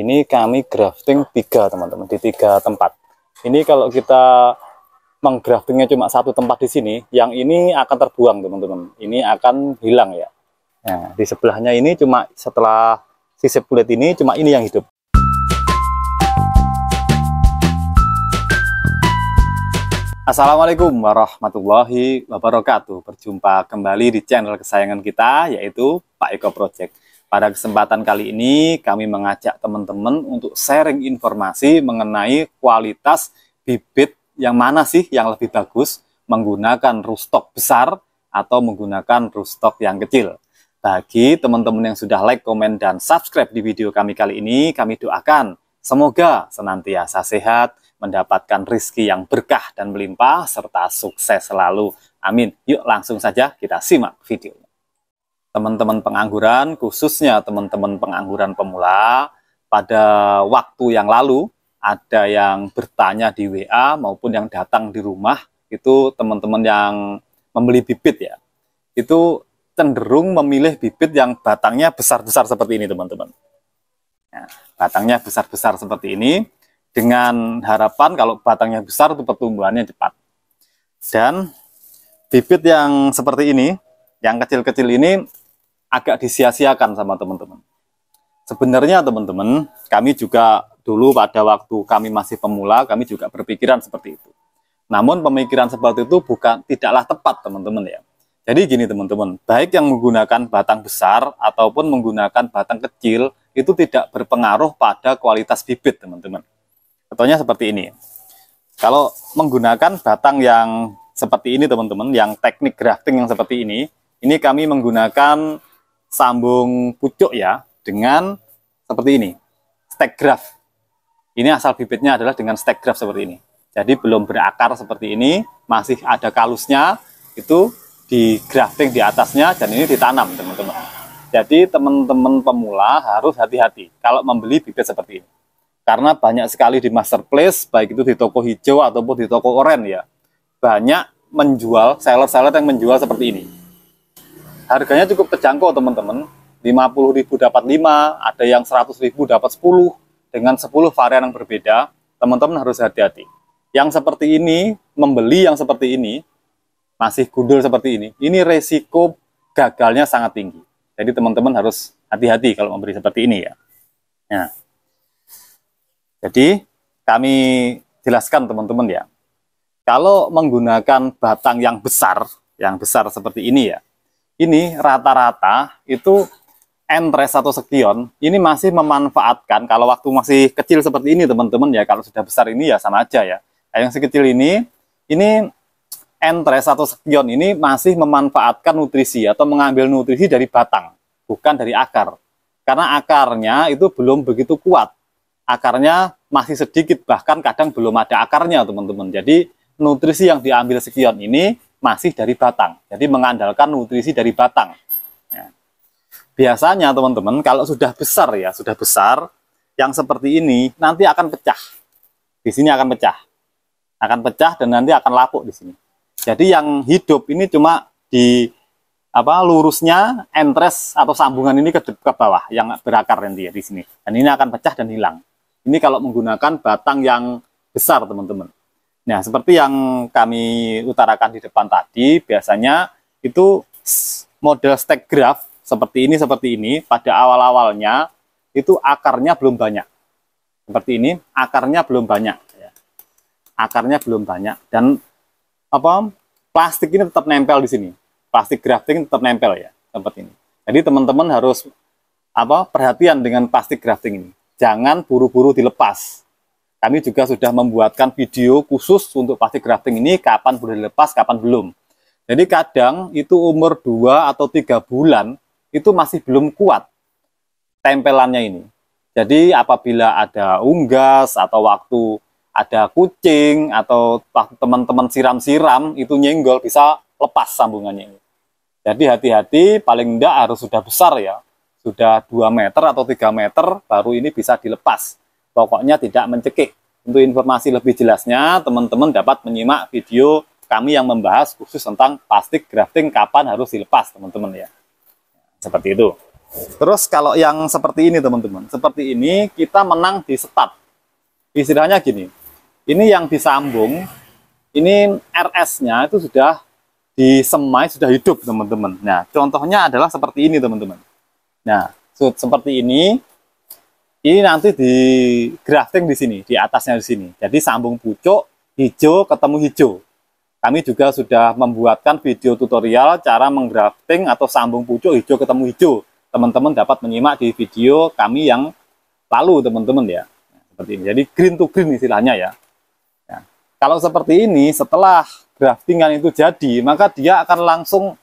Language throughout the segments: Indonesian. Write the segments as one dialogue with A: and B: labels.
A: ini kami grafting tiga teman-teman di tiga tempat ini kalau kita menggraftingnya cuma satu tempat di sini yang ini akan terbuang teman-teman ini akan hilang ya nah, di sebelahnya ini cuma setelah sisip kulit ini cuma ini yang hidup Assalamualaikum warahmatullahi wabarakatuh Berjumpa kembali di channel kesayangan kita yaitu Pak Eko Project pada kesempatan kali ini, kami mengajak teman-teman untuk sharing informasi mengenai kualitas bibit yang mana sih yang lebih bagus menggunakan rustok besar atau menggunakan rustok yang kecil. Bagi teman-teman yang sudah like, komen, dan subscribe di video kami kali ini, kami doakan semoga senantiasa sehat, mendapatkan rizki yang berkah dan melimpah, serta sukses selalu. Amin. Yuk langsung saja kita simak videonya teman-teman pengangguran, khususnya teman-teman pengangguran pemula, pada waktu yang lalu ada yang bertanya di WA maupun yang datang di rumah itu teman-teman yang membeli bibit ya. Itu cenderung memilih bibit yang batangnya besar-besar seperti ini teman-teman. Ya, batangnya besar-besar seperti ini dengan harapan kalau batangnya besar itu pertumbuhannya cepat. Dan bibit yang seperti ini, yang kecil-kecil ini agak disia-siakan sama teman-teman. Sebenarnya teman-teman, kami juga dulu pada waktu kami masih pemula, kami juga berpikiran seperti itu. Namun pemikiran seperti itu bukan tidaklah tepat teman-teman ya. Jadi gini teman-teman, baik yang menggunakan batang besar ataupun menggunakan batang kecil itu tidak berpengaruh pada kualitas bibit teman-teman. Contohnya seperti ini. Kalau menggunakan batang yang seperti ini teman-teman, yang teknik grafting yang seperti ini, ini kami menggunakan sambung pucuk ya dengan seperti ini, stack graph. Ini asal bibitnya adalah dengan stack graph seperti ini. Jadi belum berakar seperti ini, masih ada kalusnya, itu di grafting di atasnya dan ini ditanam teman-teman. Jadi teman-teman pemula harus hati-hati kalau membeli bibit seperti ini. Karena banyak sekali di master place, baik itu di toko hijau ataupun di toko oranye ya, banyak menjual, seller-seller yang menjual seperti ini Harganya cukup terjangkau teman-teman. 50.000 dapat 5, ada yang 100.000 dapat 10 dengan 10 varian yang berbeda. Teman-teman harus hati-hati. Yang seperti ini, membeli yang seperti ini, masih gundul seperti ini, ini resiko gagalnya sangat tinggi. Jadi teman-teman harus hati-hati kalau memberi seperti ini ya. Nah, jadi kami jelaskan teman-teman ya. Kalau menggunakan batang yang besar, yang besar seperti ini ya, ini rata-rata itu entres atau sekion ini masih memanfaatkan kalau waktu masih kecil seperti ini teman-teman ya kalau sudah besar ini ya sama aja ya nah, yang sekecil ini ini entres atau sekion ini masih memanfaatkan nutrisi atau mengambil nutrisi dari batang bukan dari akar karena akarnya itu belum begitu kuat akarnya masih sedikit bahkan kadang belum ada akarnya teman-teman jadi nutrisi yang diambil sekion ini masih dari batang. Jadi mengandalkan nutrisi dari batang. Ya. Biasanya teman-teman kalau sudah besar ya, sudah besar, yang seperti ini nanti akan pecah. Di sini akan pecah. Akan pecah dan nanti akan lapuk di sini. Jadi yang hidup ini cuma di apa lurusnya entres atau sambungan ini ke, ke bawah yang berakar nanti ya di sini. Dan ini akan pecah dan hilang. Ini kalau menggunakan batang yang besar teman-teman. Nah, seperti yang kami utarakan di depan tadi, biasanya itu model stack graph seperti ini, seperti ini, pada awal-awalnya itu akarnya belum banyak. Seperti ini, akarnya belum banyak. Ya. Akarnya belum banyak. Dan apa plastik ini tetap nempel di sini. Plastik grafting tetap nempel ya, seperti ini. Jadi teman-teman harus apa perhatian dengan plastik grafting ini. Jangan buru-buru dilepas kami juga sudah membuatkan video khusus untuk plastik grafting ini kapan boleh dilepas, kapan belum. Jadi kadang itu umur 2 atau 3 bulan itu masih belum kuat tempelannya ini. Jadi apabila ada unggas atau waktu ada kucing atau teman-teman siram-siram itu nyenggol bisa lepas sambungannya ini. Jadi hati-hati paling tidak harus sudah besar ya. Sudah 2 meter atau 3 meter baru ini bisa dilepas. Pokoknya tidak mencekik. Untuk informasi lebih jelasnya, teman-teman dapat menyimak video kami yang membahas khusus tentang plastik grafting kapan harus dilepas, teman-teman ya. Seperti itu. Terus kalau yang seperti ini, teman-teman. Seperti ini kita menang di setat. Istilahnya gini. Ini yang disambung, ini RS-nya itu sudah disemai, sudah hidup, teman-teman. Nah, contohnya adalah seperti ini, teman-teman. Nah, seperti ini ini nanti di grafting di sini, di atasnya di sini. Jadi sambung pucuk, hijau ketemu hijau. Kami juga sudah membuatkan video tutorial cara menggrafting atau sambung pucuk hijau ketemu hijau. Teman-teman dapat menyimak di video kami yang lalu teman-teman ya. Seperti ini. Jadi green to green istilahnya ya. ya. Kalau seperti ini, setelah graftingan itu jadi, maka dia akan langsung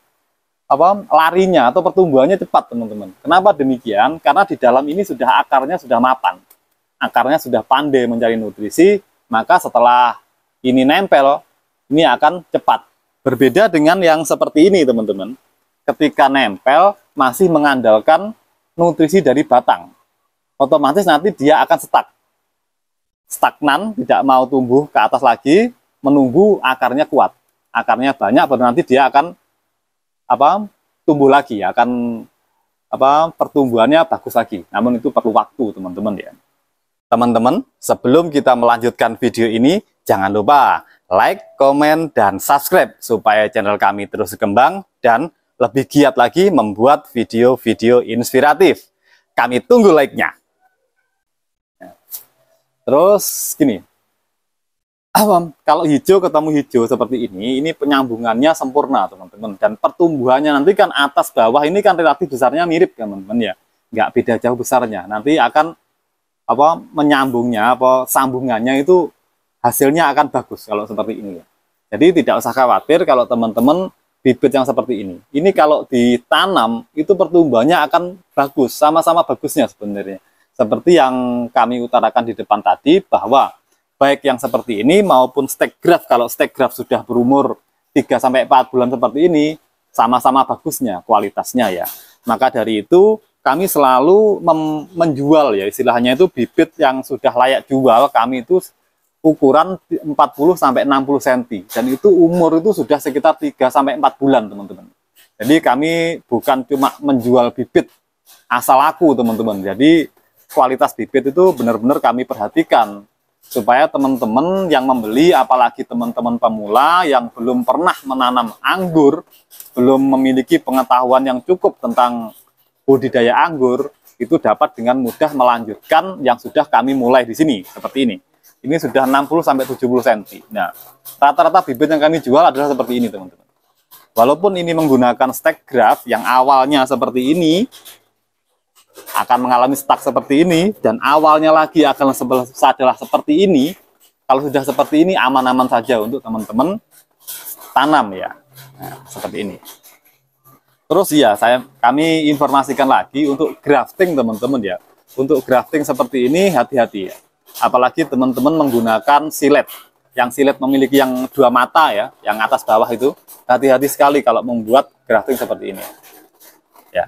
A: apa larinya atau pertumbuhannya cepat teman-teman. Kenapa demikian? Karena di dalam ini sudah akarnya sudah mapan, akarnya sudah pandai mencari nutrisi, maka setelah ini nempel, ini akan cepat. Berbeda dengan yang seperti ini teman-teman, ketika nempel masih mengandalkan nutrisi dari batang, otomatis nanti dia akan stuck stagnan, tidak mau tumbuh ke atas lagi, menunggu akarnya kuat. Akarnya banyak, baru nanti dia akan apa tumbuh lagi ya, akan apa pertumbuhannya bagus lagi. Namun itu perlu waktu teman-teman ya. Teman-teman, sebelum kita melanjutkan video ini, jangan lupa like, comment dan subscribe supaya channel kami terus berkembang dan lebih giat lagi membuat video-video inspiratif. Kami tunggu like-nya. Terus gini, awam. Kalau hijau ketemu hijau seperti ini, ini penyambungannya sempurna, teman-teman. Dan pertumbuhannya nanti kan atas bawah ini kan relatif besarnya mirip, teman-teman ya. Nggak beda jauh besarnya. Nanti akan apa menyambungnya, apa sambungannya itu hasilnya akan bagus kalau seperti ini ya. Jadi tidak usah khawatir kalau teman-teman bibit yang seperti ini. Ini kalau ditanam itu pertumbuhannya akan bagus, sama-sama bagusnya sebenarnya. Seperti yang kami utarakan di depan tadi bahwa baik yang seperti ini maupun stek graft kalau stek graft sudah berumur 3 sampai 4 bulan seperti ini sama-sama bagusnya kualitasnya ya. Maka dari itu kami selalu menjual ya istilahnya itu bibit yang sudah layak jual kami itu ukuran 40 sampai 60 cm dan itu umur itu sudah sekitar 3 sampai 4 bulan teman-teman. Jadi kami bukan cuma menjual bibit asal aku teman-teman. Jadi kualitas bibit itu benar-benar kami perhatikan supaya teman-teman yang membeli apalagi teman-teman pemula yang belum pernah menanam anggur belum memiliki pengetahuan yang cukup tentang budidaya anggur itu dapat dengan mudah melanjutkan yang sudah kami mulai di sini seperti ini ini sudah 60 sampai 70 cm nah rata-rata bibit yang kami jual adalah seperti ini teman-teman walaupun ini menggunakan stek graf yang awalnya seperti ini akan mengalami stuck seperti ini dan awalnya lagi akan adalah seperti ini. Kalau sudah seperti ini aman-aman saja untuk teman-teman tanam ya. Nah, seperti ini. Terus ya, saya kami informasikan lagi untuk grafting teman-teman ya. Untuk grafting seperti ini hati-hati ya. Apalagi teman-teman menggunakan silet. Yang silet memiliki yang dua mata ya, yang atas bawah itu. Hati-hati sekali kalau membuat grafting seperti ini. Ya.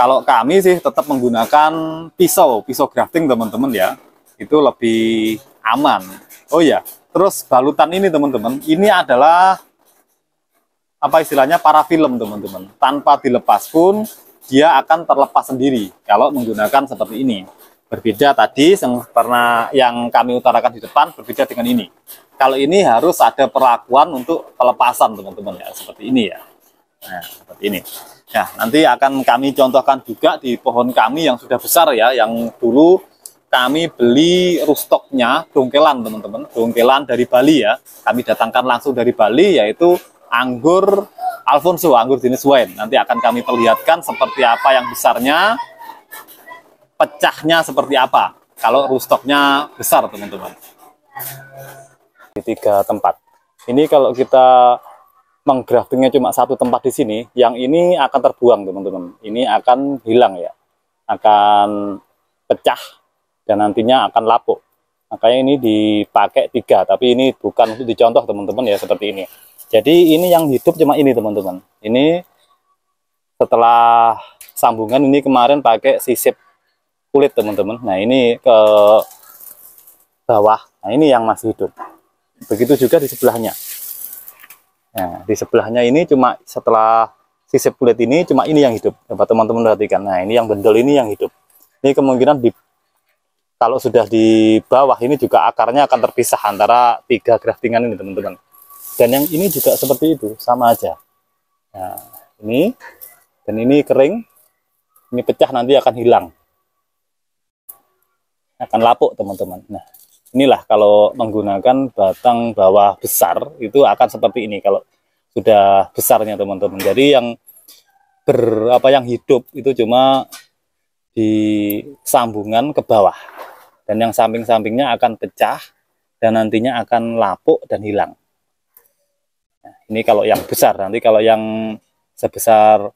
A: Kalau kami sih tetap menggunakan pisau, pisau grafting teman-teman ya. Itu lebih aman. Oh ya, terus balutan ini teman-teman, ini adalah apa istilahnya para film teman-teman. Tanpa dilepas pun dia akan terlepas sendiri kalau menggunakan seperti ini. Berbeda tadi yang pernah yang kami utarakan di depan berbeda dengan ini. Kalau ini harus ada perlakuan untuk pelepasan teman-teman ya, seperti ini ya. Nah, seperti ini. Nah, nanti akan kami contohkan juga di pohon kami yang sudah besar ya, yang dulu kami beli rustoknya dongkelan teman-teman, dongkelan dari Bali ya. Kami datangkan langsung dari Bali yaitu anggur Alfonso, anggur jenis wine. Nanti akan kami perlihatkan seperti apa yang besarnya, pecahnya seperti apa. Kalau rustoknya besar teman-teman. Di tiga tempat. Ini kalau kita menggraftingnya cuma satu tempat di sini, yang ini akan terbuang teman-teman. Ini akan hilang ya, akan pecah dan nantinya akan lapuk. Makanya ini dipakai tiga, tapi ini bukan untuk dicontoh teman-teman ya seperti ini. Jadi ini yang hidup cuma ini teman-teman. Ini setelah sambungan ini kemarin pakai sisip kulit teman-teman. Nah ini ke bawah. Nah ini yang masih hidup. Begitu juga di sebelahnya. Nah, di sebelahnya ini cuma setelah sisip kulit ini cuma ini yang hidup. Coba teman-teman perhatikan. Nah, ini yang bendol ini yang hidup. Ini kemungkinan di kalau sudah di bawah ini juga akarnya akan terpisah antara tiga graftingan ini, teman-teman. Dan yang ini juga seperti itu, sama aja. Nah, ini dan ini kering. Ini pecah nanti akan hilang. Akan lapuk, teman-teman. Nah, inilah kalau menggunakan batang bawah besar itu akan seperti ini kalau sudah besarnya teman-teman. Jadi yang ber apa yang hidup itu cuma di sambungan ke bawah dan yang samping-sampingnya akan pecah dan nantinya akan lapuk dan hilang. Nah, ini kalau yang besar nanti kalau yang sebesar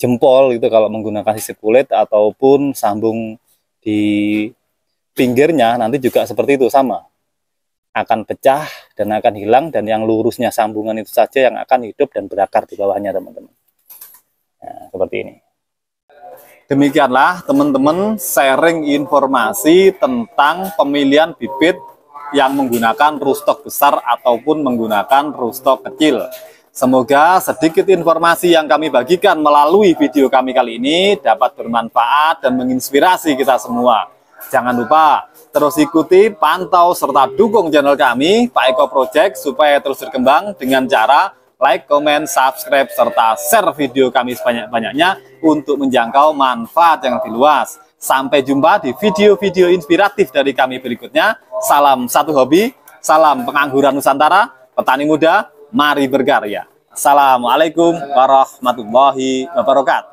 A: jempol itu kalau menggunakan sisi kulit ataupun sambung di pinggirnya nanti juga seperti itu sama akan pecah dan akan hilang dan yang lurusnya sambungan itu saja yang akan hidup dan berakar di bawahnya teman-teman nah, seperti ini demikianlah teman-teman sharing informasi tentang pemilihan bibit yang menggunakan rustok besar ataupun menggunakan rustok kecil Semoga sedikit informasi yang kami bagikan melalui video kami kali ini dapat bermanfaat dan menginspirasi kita semua. Jangan lupa terus ikuti, pantau, serta dukung channel kami, Pak Eko Project, supaya terus berkembang dengan cara like, comment, subscribe, serta share video kami sebanyak-banyaknya untuk menjangkau manfaat yang lebih luas. Sampai jumpa di video-video inspiratif dari kami berikutnya. Salam satu hobi, salam pengangguran Nusantara, petani muda, mari berkarya. Assalamualaikum warahmatullahi wabarakatuh.